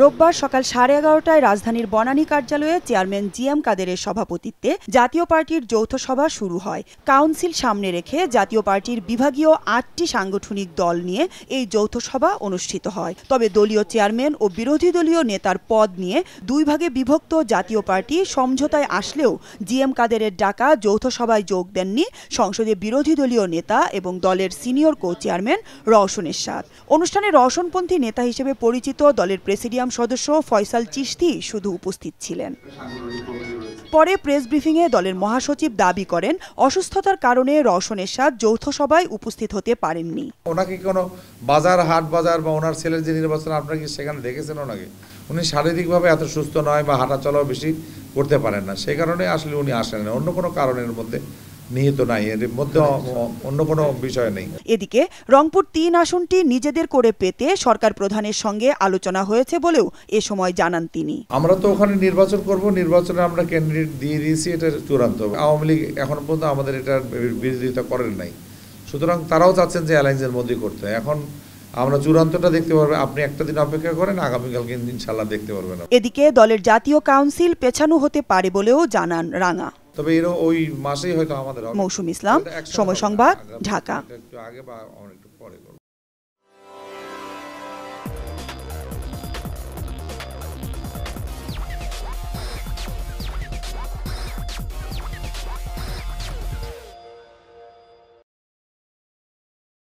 রোববার সকাল সাড়ে এগারোটায় রাজধানীর বনানী কার্যালয়ে চেয়ারম্যান জি এম কাদেরের সভাপতিত্বে জাতীয় পার্টির যৌথ সভা শুরু হয় কাউন্সিল সামনে রেখে জাতীয় পার্টির বিভাগীয় আটটি সাংগঠনিক দল নিয়ে এই যৌথ সভা অনুষ্ঠিত হয় তবে দলীয় চেয়ারম্যান ও বিরোধী দলীয় নেতার পদ নিয়ে দুই ভাগে বিভক্ত জাতীয় পার্টি সমঝোতায় আসলেও জি এম কাদেরের ডাকা যৌথ সভায় যোগ দেননি সংসদে বিরোধী দলীয় নেতা এবং দলের senior co chairman Rowshan Ershad অনুষ্ঠানে রওশনপন্থী নেতা হিসেবে পরিচিত দলের প্রেসিডিয়াম স্টেডিয়াম সদস্য ফয়সাল চিশতি শুধু উপস্থিত ছিলেন পরে প্রেস ব্রিফিংয়ে দলের মহাসচিব দাবি করেন অসুস্থতার কারণে রওশনের সাথ যৌথ সভায় উপস্থিত হতে পারেননি ওনাকে কোনো বাজার হাট বাজার বা ওনার ছেলের যে নির্বাচন আপনারা কি সেখানে দেখেছেন ওনাকে উনি শারীরিকভাবে এত সুস্থ নয় বা হাঁটাচলাও বেশি করতে পারেন না সেই কারণে আসলে উনি আসেন অন্য কোনো কারণের মধ্যে নিহিত নাই এর মধ্যে অন্য কোনো বিষয় নেই এদিকে রংপুর তিন আসনটি নিজেদের করে পেতে সরকার প্রধানের সঙ্গে আলোচনা হয়েছে বলেও এ সময় জানান তিনি আমরা তো ওখানে নির্বাচন করব নির্বাচনে আমরা ক্যান্ডিডেট দিয়ে দিয়েছি এটা চূড়ান্ত আওয়ামী লীগ এখন পর্যন্ত আমাদের এটা বিরোধিতা করেন নাই সুতরাং তারাও চাচ্ছেন যে অ্যালায়েন্সের মধ্যেই করতে এখন আমরা চূড়ান্তটা দেখতে পারবো আপনি একটা দিন অপেক্ষা করেন আগামীকালকে ইনশাল্লাহ দেখতে পারবেন এদিকে দলের জাতীয় কাউন্সিল পেছানো হতে পারে বলেও জানান রাঙা তবে এরও ওই মাসেই হয়তো আমাদের মৌসুম ইসলাম সময় সংবাদ ঢাকা আগে বা পরে